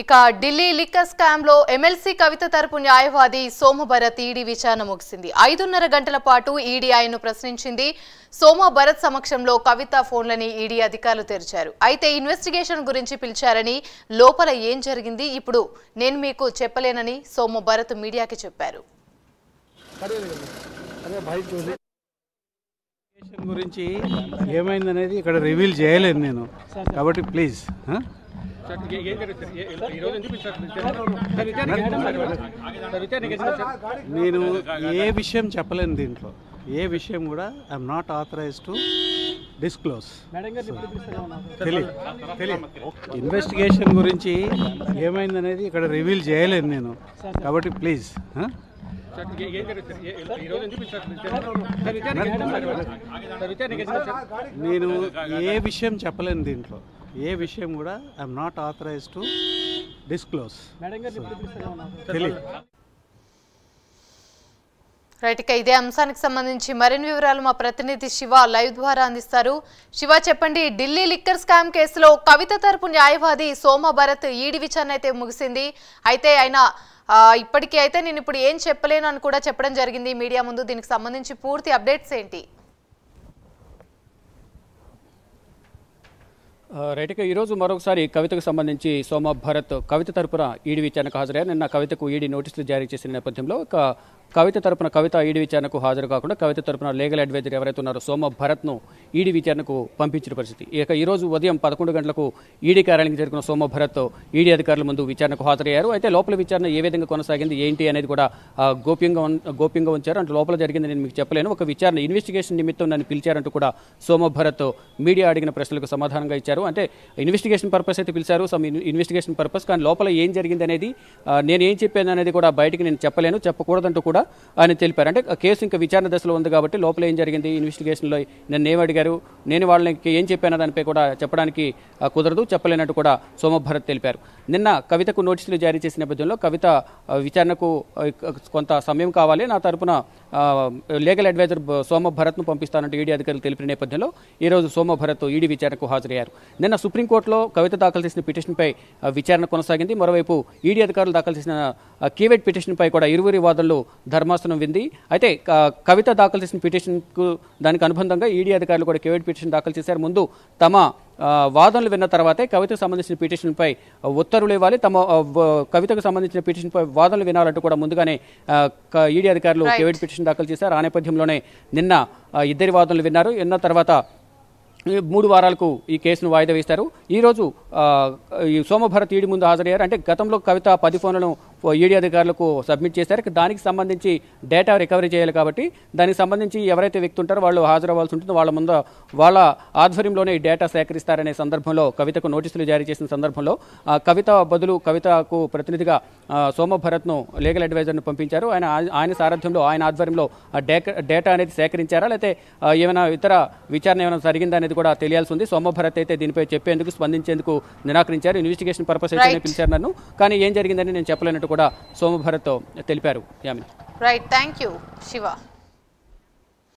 ఇక Delhi liquor scam లో MLC Kavitha తరపు న్యాయవాది సోమభరత్ ఈడీ విచారణ ముగిసింది ఐదున్నర గంటల పాటు ఈడీ ఆయన్ను ప్రశ్నించింది సోమభరత్ సమక్షంలో కవిత ఫోన్లని ఈడీ అధికారులు తెరిచారు అయితే ఇన్వెస్టిగేషన్ గురించి పిలిచారని లోపల ఏం జరిగింది ఇప్పుడు నేను మీకు చెప్పలేనని సోమభరత్ మీడియాకి చెప్పారు గురించి ఏమైందనేది ఇక్కడ రివీల్ చేయలేదు నేను కాబట్టి ప్లీజ్ నేను ఏ విషయం చెప్పలేను దీంట్లో ఏ విషయం కూడా I'm not authorize to disclose investigation గురించి ఏమైందనేది ఇక్కడ రివీల్ చేయలేను నేను కాబట్టి ప్లీజ్ నేను ఏ విషయం చెప్పలేను దీంట్లో ఏ విషయం కూడా I'm not authorize to disclose right ఇక ఇదే అంశానికి సంబంధించి మరిన్ని వివరాలు మా ప్రతినిధి శివ లైవ్ ద్వారా అందిస్తారు శివ చెప్పండి ఢిల్లీ లిక్కర్ స్కామ్ కేసులో కవిత తరపు న్యాయవాది సోమ భరత్ ఈడి విచారణ అయితే ముగిసింది అయితే ఆయన ఇప్పటికీ అయితే నేను ఇప్పుడు ఏం చెప్పలేను అని కూడా చెప్పడం జరిగింది మీడియా ముందు దీనికి సంబంధించి పూర్తి అప్డేట్స్ ఏంటి రైట్గా ఈరోజు మరొకసారి కవితకు సంబంధించి సోమ భరత్ కవిత తరపున ఈడీ విచారణకు హాజరయ్యారు నిన్న కవితకు ఈడీ నోటీసులు జారీ చేసిన నేపథ్యంలో ఒక కవిత తరపున కవిత ఈడీ విచారణకు హాజరు కాకుండా కవిత తరపున లీగల్ అడ్వైజర్ ఎవరైతే ఉన్నారో సోమ భరత్ను ఈడీ విచారణకు పంపించిన పరిస్థితి ఇక ఈరోజు ఉదయం పదకొండు గంటలకు ఈడీ కార్యాలయానికి చేరుకున్న సోమ భరత్ ఈడీ అధికారుల ముందు విచారణకు హాజరయ్యారు అయితే లోపల విచారణ ఏ విధంగా కొనసాగింది ఏంటి అనేది కూడా గోప్యంగా గోప్యంగా ఉంచారు అంటే లోపల జరిగింది నేను మీకు చెప్పలేను ఒక విచారణ ఇన్వెస్టిగేషన్ నిమిత్తం నన్ను పిలిచారంటూ కూడా సోమ భరత్ మీడియా అడిగిన ప్రశ్నలకు సమాధానంగా ఇచ్చారు అంటే ఇన్వెస్టిగేషన్ పర్పస్ అయితే పిలిచారు సమ్ ఇన్వెస్టిగేషన్ పర్పస్ కానీ లోపల ఏం జరిగింది అనేది నేను ఏం చెప్పాను అనేది కూడా బయటికి నేను చెప్పలేను చెప్పకూడదంటూ కూడా ఆయన తెలిపారు అంటే కేసు ఇంకా విచారణ దశలో ఉంది కాబట్టి లోపల ఏం జరిగింది ఇన్వెస్టిగేషన్లో నన్ను ఏమడిగారు నేను వాళ్ళకి ఏం చెప్పాను దానిపై కూడా చెప్పడానికి కుదరదు చెప్పలేనట్టు కూడా సోమభరత్ తెలిపారు నిన్న కవితకు నోటీసులు జారీ చేసిన నేపథ్యంలో కవిత విచారణకు కొంత సమయం కావాలి నా తరపున లీగల్ అడ్వైజర్ సోమభరత్ను పంపిస్తానంటూ ఈడీ అధికారులు తెలిపిన నేపథ్యంలో ఈరోజు సోమభరత్ ఈడీ విచారణకు హాజరయ్యారు నిన్న సుప్రీంకోర్టులో కవిత దాఖలు చేసిన పిటిషన్పై విచారణ కొనసాగింది మరోవైపు ఈడీ అధికారులు దాఖలు చేసిన కీవెట్ పిటిషన్పై కూడా ఇరువురి వాదనలు ధర్మాసనం వింది అయితే కవిత దాఖలు చేసిన పిటిషన్కు దానికి అనుబంధంగా ఈడీ అధికారులు కూడా కేవెట్ పిటిషన్ దాఖలు చేశారు ముందు తమ వాదనలు విన్న తర్వాతే కవితకు సంబంధించిన పిటిషన్పై ఉత్తర్వులు ఇవ్వాలి తమ కవితకు సంబంధించిన పిటిషన్పై వాదనలు వినాలంటూ కూడా ముందుగానే ఈడీ అధికారులు కేవిడ్ పిటిషన్ దాఖలు చేశారు ఆ నేపథ్యంలోనే నిన్న ఇద్దరి వాదనలు విన్నారు విన్న తర్వాత మూడు వారాలకు ఈ కేసును వాయిదా వేస్తారు ఈరోజు సోమభారత్ ఈడి ముందు హాజరయ్యారు అంటే గతంలో కవిత పది ఫోన్లను ఈడీ e అధికారులకు సబ్మిట్ చేశారు దానికి సంబంధించి డేటా రికవరీ చేయాలి కాబట్టి దానికి సంబంధించి ఎవరైతే వ్యక్తి ఉంటారో వాళ్ళు హాజరవ్వాల్సి ఉంటుందో వాళ్ళ ముందు వాళ్ళ ఆధ్వర్యంలోనే ఈ డేటా సేకరిస్తారనే సందర్భంలో కవితకు నోటీసులు జారీ చేసిన సందర్భంలో కవిత బదులు కవితకు ప్రతినిధిగా సోమభరత్ను లీగల్ అడ్వైజర్ను పంపించారు ఆయన ఆయన సారథ్యంలో ఆయన ఆధ్వర్యంలో డేటా అనేది సేకరించారా లేకపోతే ఏమైనా ఇతర విచారణ ఏమైనా జరిగిందా అనేది కూడా తెలియాల్సి ఉంది సోమభరత్ అయితే దీనిపై చెప్పేందుకు స్పందించేందుకు నిరాకరించారు ఇన్వెస్టిగేషన్ పర్పస్ అయితే పిలిచారు నన్ను కానీ ఏం జరిగిందని నేను చెప్పలేనట్టు కూడా సోమభారత్ తెలిపారు Yamini right thank you Shiva